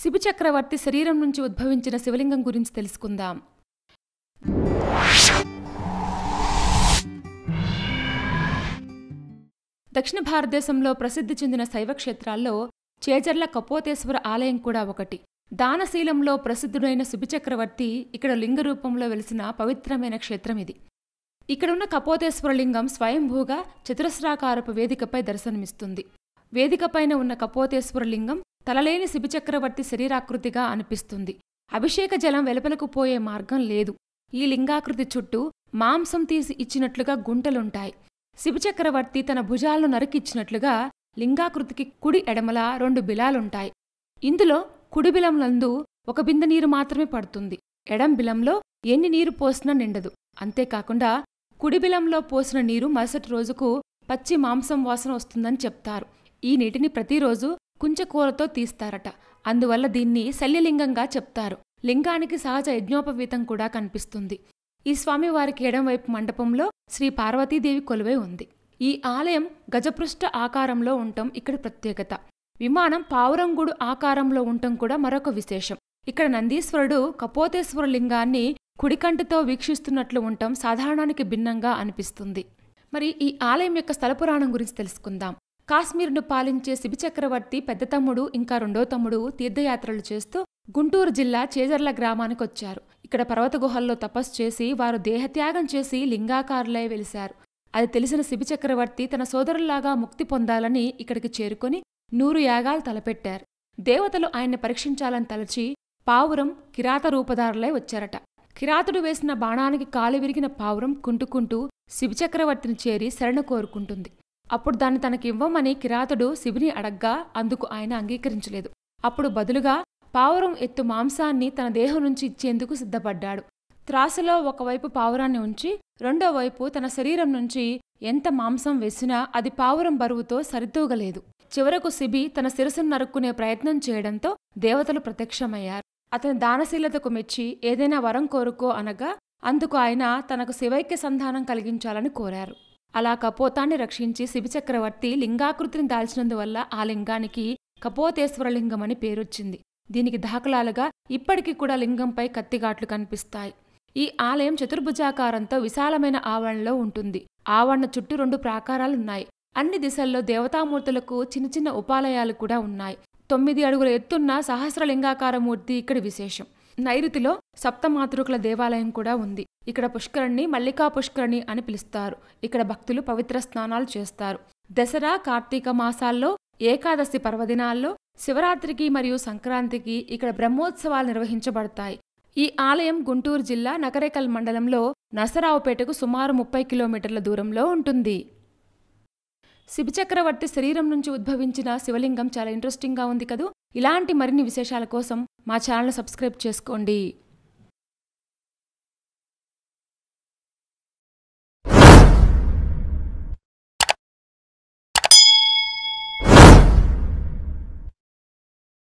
శివచక్రవర్తి శరీరం నుంచి ఉద్భవించిన శివలింగం గురించి తెలుసుకుందాం దక్షిణ భారతదేశంలో ప్రసిద్ధి చెందిన శైవ క్షేత్రాల్లో చేజర్ల కపోతేశ్వర ఆలయం కూడా ఒకటి దానశీలంలో ప్రసిద్ధుడైన శుభిచక్రవర్తి ఇక్కడ లింగ రూపంలో వెలిసిన పవిత్రమైన క్షేత్రం ఇది ఇక్కడున్న కపోతేశ్వర లింగం స్వయంభూగా చతురస్రాకారపు వేదికపై దర్శనమిస్తుంది వేదికపైన ఉన్న కపోతేశ్వర లింగం తలలేని శిబిచక్రవర్తి శరీరాకృతిగా అనిపిస్తుంది అభిషేక జలం వెలుపలకు పోయే మార్గం లేదు ఈ లింగాకృతి చుట్టూ మాంసం తీసి ఇచ్చినట్లుగా గుంటలుంటాయి శిబిచక్రవర్తి తన భుజాలను నరికిచ్చినట్లుగా లింగాకృతికి కుడి ఎడమల రెండు బిలాలుంటాయి ఇందులో కుడి బిలంలందు ఒక బిందె నీరు మాత్రమే పడుతుంది ఎడం బిలంలో ఎన్ని నీరు పోసినా నిండదు అంతేకాకుండా కుడి బిలంలో పోసిన నీరు మరుసటి రోజుకు పచ్చి మాంసం వాసన వస్తుందని చెప్తారు ఈ నీటిని ప్రతిరోజు కుంచకూలతో తీస్తారట అందువల్ల దీన్ని శల్యలింగంగా చెప్తారు లింగానికి సహజ యజ్ఞోపవీతం కూడా కనిపిస్తుంది ఈ స్వామివారికి ఎడంవైపు మండపంలో శ్రీ పార్వతీదేవి కొలువై ఉంది ఈ ఆలయం గజపృష్ఠ ఆకారంలో ఉండటం ఇక్కడ ప్రత్యేకత విమానం పావురంగుడు ఆకారంలో ఉండటం కూడా మరొక విశేషం ఇక్కడ నందీశ్వరుడు కపోతేశ్వర లింగాన్ని కుడికంటితో వీక్షిస్తున్నట్లు ఉండటం సాధారణానికి భిన్నంగా అనిపిస్తుంది మరి ఈ ఆలయం యొక్క స్థలపురాణం గురించి తెలుసుకుందాం కాశ్మీర్ను పాలించే శిబిచక్రవర్తి పెద్ద తమ్ముడు ఇంకా రెండో తమ్ముడు తీర్థయాత్రలు చేస్తూ గుంటూరు జిల్లా చేజర్ల గ్రామానికి వచ్చారు ఇక్కడ పర్వత గుహల్లో తపస్సు చేసి వారు దేహత్యాగం చేసి లింగాకారులై వెలిశారు అది తెలిసిన శిబిచక్రవర్తి తన సోదరుల్లాగా ముక్తి పొందాలని ఇక్కడికి చేరుకొని నూరు యాగాలు తలపెట్టారు దేవతలు ఆయన్ని పరీక్షించాలని తలచి పావురం కిరాత రూపధారులై వచ్చారట కిరాతుడు వేసిన బాణానికి కాలు విరిగిన పావురం కుంటుకుంటూ శివచక్రవర్తిని చేరి శరణ కోరుకుంటుంది అప్పుడు దాన్ని తనకి ఇవ్వమని కిరాతుడు శివుని అడగ్గా అందుకు ఆయన అంగీకరించలేదు అప్పుడు బదులుగా పావురం ఎత్తు మాంసాన్ని తన దేహం నుంచి ఇచ్చేందుకు సిద్ధపడ్డాడు త్రాసులో ఒకవైపు పావురాన్ని ఉంచి రెండో వైపు తన శరీరం నుంచి ఎంత మాంసం వేసినా అది పావురం బరువుతో సరితూగలేదు చివరకు శిబి తన శిరసును నరుక్కునే ప్రయత్నం చేయడంతో దేవతలు ప్రత్యక్షమయ్యారు అతని దానశీలతకు మెచ్చి ఏదైనా వరం కోరుకో అనగా అందుకు ఆయన తనకు శివైక్య సంధానం కలిగించాలని కోరారు అలా కపోతాన్ని రక్షించి శివచక్రవర్తి లింగాకృతిని దాల్చినందువల్ల ఆ లింగానికి కపోతేశ్వర లింగం అని పేరొచ్చింది దీనికి దాఖలాలుగా ఇప్పటికీ కూడా లింగంపై కత్తిఘాట్లు కనిపిస్తాయి ఈ ఆలయం చతుర్భుజాకారంతో విశాలమైన ఆవరణలో ఉంటుంది ఆవరణ చుట్టూ రెండు ప్రాకారాలున్నాయి అన్ని దిశల్లో దేవతామూర్తులకు చిన్న చిన్న ఉపాలయాలు కూడా ఉన్నాయి తొమ్మిది అడుగుల ఎత్తున్న సహస్రలింగాకార మూర్తి ఇక్కడ విశేషం నైరుతిలో సప్తమాతృకుల దేవాలయం కూడా ఉంది ఇక్కడ పుష్కరణి మల్లికా పుష్కరణి అని పిలుస్తారు ఇక్కడ భక్తులు పవిత్ర స్నానాలు చేస్తారు దసరా కార్తీక మాసాల్లో ఏకాదశి పర్వదినాల్లో శివరాత్రికి మరియు సంక్రాంతికి ఇక్కడ బ్రహ్మోత్సవాలు నిర్వహించబడతాయి ఈ ఆలయం గుంటూరు జిల్లా నకరేకల్ మండలంలో నరసరావుపేటకు సుమారు ముప్పై కిలోమీటర్ల దూరంలో ఉంటుంది శిబిచక్రవర్తి శరీరం నుంచి ఉద్భవించిన శివలింగం చాలా ఇంట్రెస్టింగ్గా ఉంది కదూ ఇలాంటి మరిన్ని విశేషాల కోసం మా ఛానల్ను సబ్స్క్రైబ్ చేసుకోండి